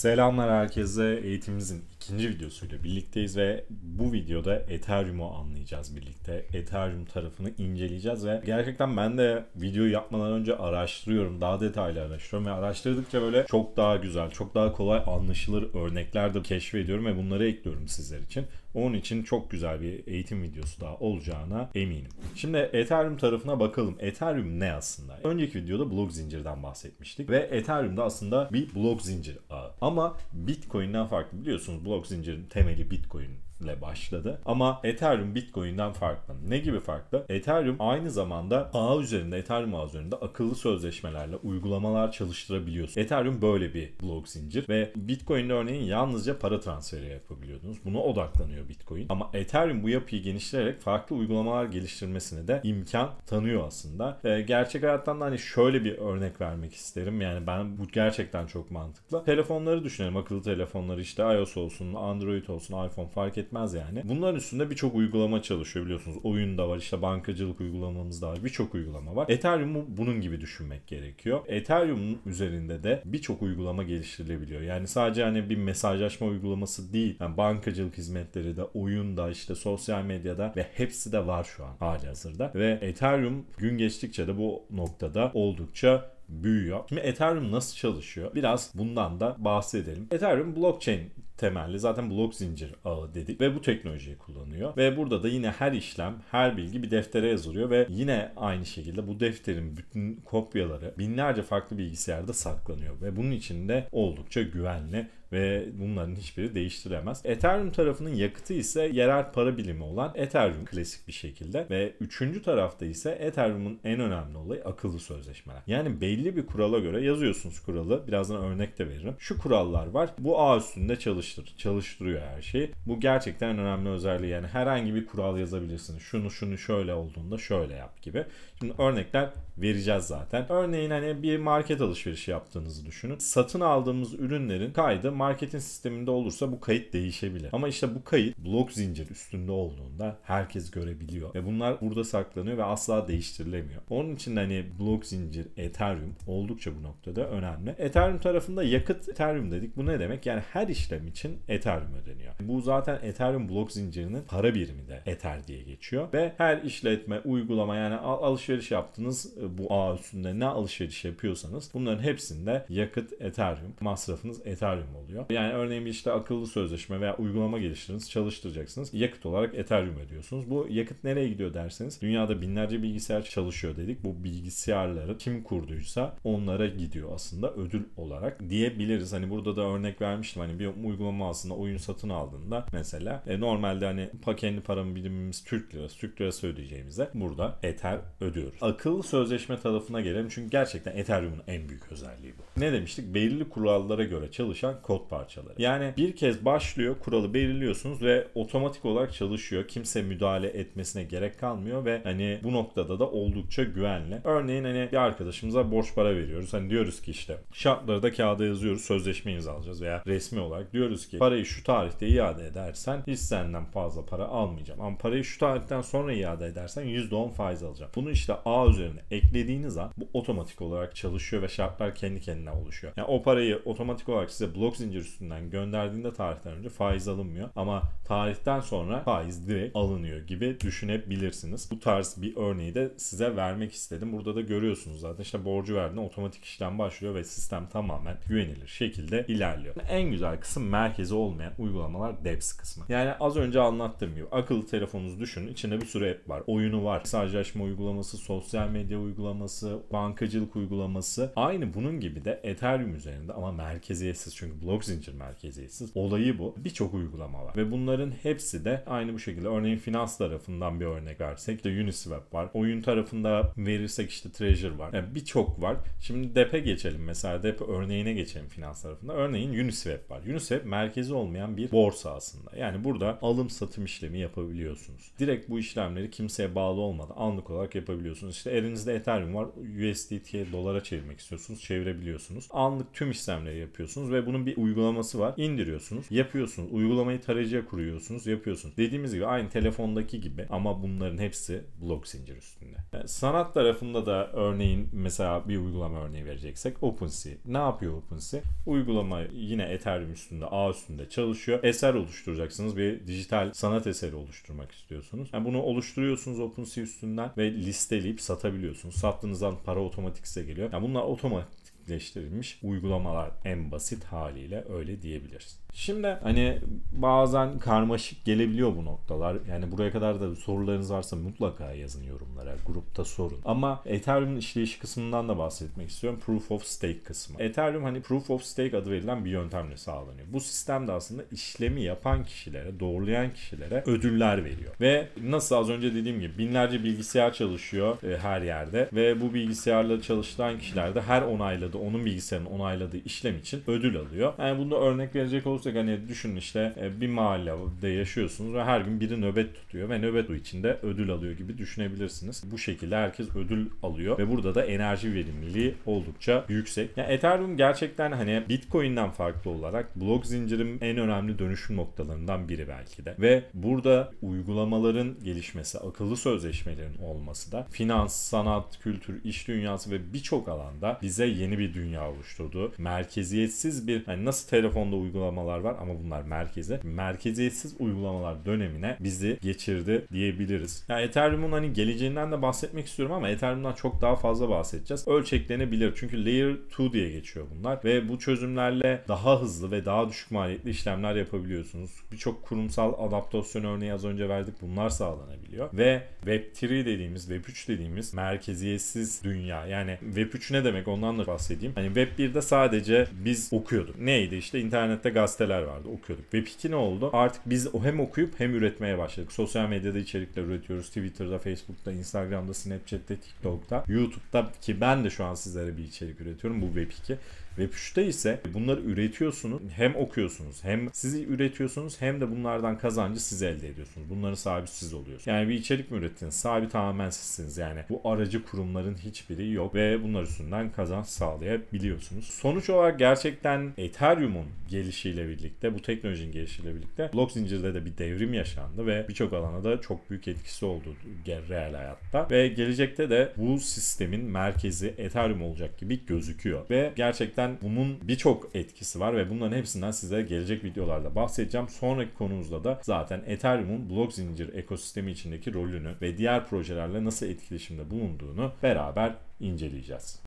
Selamlar herkese. Eğitimimizin ikinci videosuyla birlikteyiz ve bu videoda Ethereum'u anlayacağız birlikte. Ethereum tarafını inceleyeceğiz ve gerçekten ben de video yapmadan önce araştırıyorum. Daha detaylı araştırıyorum ve araştırdıkça böyle çok daha güzel, çok daha kolay anlaşılır örnekler de keşfediyorum ve bunları ekliyorum sizler için. Onun için çok güzel bir eğitim videosu daha olacağına eminim. Şimdi Ethereum tarafına bakalım. Ethereum ne aslında? Önceki videoda blok zincirden bahsetmiştik ve Ethereum da aslında bir blok zincir ağı. Ama Bitcoin'den farklı biliyorsunuz blok zincirin temeli Bitcoin ile başladı. Ama Ethereum Bitcoin'den farklı. Ne gibi farklı? Ethereum aynı zamanda ağ üzerinde, Ethereum ağ üzerinde akıllı sözleşmelerle uygulamalar çalıştırabiliyorsun. Ethereum böyle bir blok zincir ve Bitcoin'de örneğin yalnızca para transferi yapabiliyordunuz. Buna odaklanıyor Bitcoin. Ama Ethereum bu yapıyı genişleterek farklı uygulamalar geliştirmesine de imkan tanıyor aslında. E, gerçek hayattan da hani şöyle bir örnek vermek isterim. Yani ben bu gerçekten çok mantıklı. Telefonları düşünelim. Akıllı telefonları işte iOS olsun, Android olsun, iPhone fark et etmez yani. Bunların üstünde birçok uygulama çalışıyor biliyorsunuz. Oyun da var işte bankacılık uygulamamız da var. Birçok uygulama var. Ethereum'u bunun gibi düşünmek gerekiyor. Ethereum'un üzerinde de birçok uygulama geliştirilebiliyor. Yani sadece hani bir mesajlaşma uygulaması değil. Yani bankacılık hizmetleri de, oyun da, işte sosyal medyada ve hepsi de var şu an hali hazırda. Ve Ethereum gün geçtikçe de bu noktada oldukça büyüyor. Şimdi Ethereum nasıl çalışıyor? Biraz bundan da bahsedelim. Ethereum blockchain temelli zaten blok zincir ağı dedik ve bu teknolojiyi kullanıyor. Ve burada da yine her işlem, her bilgi bir deftere yazılıyor ve yine aynı şekilde bu defterin bütün kopyaları binlerce farklı bilgisayarda saklanıyor ve bunun için de oldukça güvenli ve bunların hiçbiri değiştiremez. Ethereum tarafının yakıtı ise yerel para bilimi olan Ethereum klasik bir şekilde ve üçüncü tarafta ise Ethereum'un en önemli olayı akıllı sözleşmeler. Yani belli bir kurala göre yazıyorsunuz kuralı. Birazdan örnek de veririm. Şu kurallar var. Bu ağ üstünde çalıştır. Çalıştırıyor her şeyi. Bu gerçekten önemli özelliği. Yani herhangi bir kural yazabilirsiniz. Şunu şunu şöyle olduğunda şöyle yap gibi. Şimdi örnekler vereceğiz zaten. Örneğin hani bir market alışverişi yaptığınızı düşünün. Satın aldığımız ürünlerin kaydı marketin sisteminde olursa bu kayıt değişebilir. Ama işte bu kayıt blok zincir üstünde olduğunda herkes görebiliyor. Ve bunlar burada saklanıyor ve asla değiştirilemiyor. Onun için hani blok zincir Ethereum oldukça bu noktada önemli. Ethereum tarafında yakıt Ethereum dedik. Bu ne demek? Yani her işlem için Ethereum ödeniyor. Bu zaten Ethereum blok zincirinin para birimi de Ether diye geçiyor. Ve her işletme, uygulama yani al alışveriş yaptınız e, bu ağ üstünde ne alışveriş yapıyorsanız bunların hepsinde yakıt Ethereum, masrafınız Ethereum oluyor oluyor. Yani örneğin bir işte akıllı sözleşme veya uygulama geliştiriniz, çalıştıracaksınız. Yakıt olarak Ethereum ödüyorsunuz. Bu yakıt nereye gidiyor derseniz dünyada binlerce bilgisayar çalışıyor dedik. Bu bilgisayarları kim kurduysa onlara gidiyor aslında ödül olarak diyebiliriz. Hani burada da örnek vermiştim. Hani bir uygulama aslında oyun satın aldığında mesela e, normalde hani kendi paramı birimimiz Türk lirası, Türk lirası ödeyeceğimize burada Ether ödüyoruz. Akıllı sözleşme tarafına gelelim çünkü gerçekten Ethereum'un en büyük özelliği bu. Ne demiştik? Belirli kurallara göre çalışan kod kod parçaları. Yani bir kez başlıyor, kuralı belirliyorsunuz ve otomatik olarak çalışıyor. Kimse müdahale etmesine gerek kalmıyor ve hani bu noktada da oldukça güvenli. Örneğin hani bir arkadaşımıza borç para veriyoruz. Hani diyoruz ki işte şartları da kağıda yazıyoruz. Sözleşme imzalayacağız veya resmi olarak diyoruz ki parayı şu tarihte iade edersen hiç senden fazla para almayacağım. Ama parayı şu tarihten sonra iade edersen %10 faiz alacağım. Bunu işte A üzerine eklediğiniz an bu otomatik olarak çalışıyor ve şartlar kendi kendine oluşuyor. Yani o parayı otomatik olarak size blok zinciri zincir üstünden gönderdiğinde tarihten önce faiz alınmıyor. Ama tarihten sonra faiz direkt alınıyor gibi düşünebilirsiniz. Bu tarz bir örneği de size vermek istedim. Burada da görüyorsunuz zaten işte borcu verdiğinde otomatik işlem başlıyor ve sistem tamamen güvenilir şekilde ilerliyor. En güzel kısım merkezi olmayan uygulamalar DEPS kısmı. Yani az önce anlattığım gibi akıllı telefonunuzu düşünün. içinde bir sürü app var. Oyunu var. Mesajlaşma uygulaması, sosyal medya uygulaması, bankacılık uygulaması. Aynı bunun gibi de Ethereum üzerinde ama merkeziyetsiz çünkü blok zincir merkeziyetsiz olayı bu. Birçok uygulama var ve bunların hepsi de aynı bu şekilde. Örneğin finans tarafından bir örnek versek işte Uniswap var. Oyun tarafında verirsek işte Treasure var. Yani birçok var. Şimdi DEP'e geçelim mesela. DEP örneğine geçelim finans tarafında. Örneğin Uniswap var. Uniswap merkezi olmayan bir borsa aslında. Yani burada alım satım işlemi yapabiliyorsunuz. Direkt bu işlemleri kimseye bağlı olmadan anlık olarak yapabiliyorsunuz. İşte elinizde Ethereum var. USDT'ye dolara çevirmek istiyorsunuz. Çevirebiliyorsunuz. Anlık tüm işlemleri yapıyorsunuz ve bunun bir uygulaması var. İndiriyorsunuz, yapıyorsunuz. Uygulamayı tarayıcıya kuruyorsunuz, yapıyorsunuz. Dediğimiz gibi aynı telefondaki gibi ama bunların hepsi blok zincir üstünde. E, sanat tarafında da örneğin mesela bir uygulama örneği vereceksek OpenSea. Ne yapıyor OpenSea? Uygulama yine Ethereum üstünde, ağ üstünde çalışıyor. Eser oluşturacaksınız. Bir dijital sanat eseri oluşturmak istiyorsunuz. Yani bunu oluşturuyorsunuz OpenSea üstünden ve listeleyip satabiliyorsunuz. Sattığınızdan para otomatik size geliyor. Yani bunlar otomatik basitleştirilmiş uygulamalar en basit haliyle öyle diyebiliriz. Şimdi hani bazen karmaşık gelebiliyor bu noktalar. Yani buraya kadar da sorularınız varsa mutlaka yazın yorumlara. Grupta sorun. Ama Ethereum işleyişi kısmından da bahsetmek istiyorum. Proof of Stake kısmı. Ethereum hani Proof of Stake adı verilen bir yöntemle sağlanıyor. Bu sistem de aslında işlemi yapan kişilere, doğrulayan kişilere ödüller veriyor. Ve nasıl az önce dediğim gibi binlerce bilgisayar çalışıyor e, her yerde ve bu bilgisayarla çalışılan kişilerde her onayla da onun bilgisayarının onayladığı işlem için ödül alıyor. Yani bunu örnek verecek olursak hani düşünün işte e, bir mahallede yaşıyorsunuz ve her gün biri nöbet tutuyor ve nöbet o içinde ödül alıyor gibi düşünebilirsiniz. Bu şekilde herkes ödül alıyor ve burada da enerji verimliliği oldukça yüksek. Yani Ethereum gerçekten hani Bitcoin'den farklı olarak blok zincirin en önemli dönüşüm noktalarından biri belki de. Ve burada uygulamaların gelişmesi, akıllı sözleşmelerin olması da finans, sanat, kültür, iş dünyası ve birçok alanda bize yeni bir dünya oluşturdu. Merkeziyetsiz bir hani nasıl telefonda uygulamalar var ama bunlar merkezi. Merkeziyetsiz uygulamalar dönemine bizi geçirdi diyebiliriz. Ya Yani Ethereum'un hani geleceğinden de bahsetmek istiyorum ama Ethereum'dan çok daha fazla bahsedeceğiz. Ölçeklenebilir çünkü Layer 2 diye geçiyor bunlar ve bu çözümlerle daha hızlı ve daha düşük maliyetli işlemler yapabiliyorsunuz. Birçok kurumsal adaptasyon örneği az önce verdik bunlar sağlanabiliyor ve Web3 dediğimiz Web3 dediğimiz merkeziyetsiz dünya yani Web3 ne demek ondan da bahsedelim bahsedeyim. Hani Web 1'de sadece biz okuyorduk. Neydi işte internette gazeteler vardı okuyorduk. Web 2 ne oldu? Artık biz o hem okuyup hem üretmeye başladık. Sosyal medyada içerikler üretiyoruz. Twitter'da, Facebook'ta, Instagram'da, Snapchat'te, TikTok'ta, YouTube'da ki ben de şu an sizlere bir içerik üretiyorum. Bu Web 2. Web 3'te ise bunları üretiyorsunuz. Hem okuyorsunuz hem sizi üretiyorsunuz hem de bunlardan kazancı siz elde ediyorsunuz. Bunların sahibi siz oluyorsunuz. Yani bir içerik mi ürettiniz? Sahibi tamamen sizsiniz. Yani bu aracı kurumların hiçbiri yok ve bunlar üstünden kazanç sağlıyor sağlayabiliyorsunuz. Sonuç olarak gerçekten Ethereum'un gelişiyle birlikte, bu teknolojinin gelişiyle birlikte blok zincirde de bir devrim yaşandı ve birçok alana da çok büyük etkisi oldu real hayatta. Ve gelecekte de bu sistemin merkezi Ethereum olacak gibi gözüküyor. Ve gerçekten bunun birçok etkisi var ve bunların hepsinden size gelecek videolarda bahsedeceğim. Sonraki konumuzda da zaten Ethereum'un blok zincir ekosistemi içindeki rolünü ve diğer projelerle nasıl etkileşimde bulunduğunu beraber inceleyeceğiz.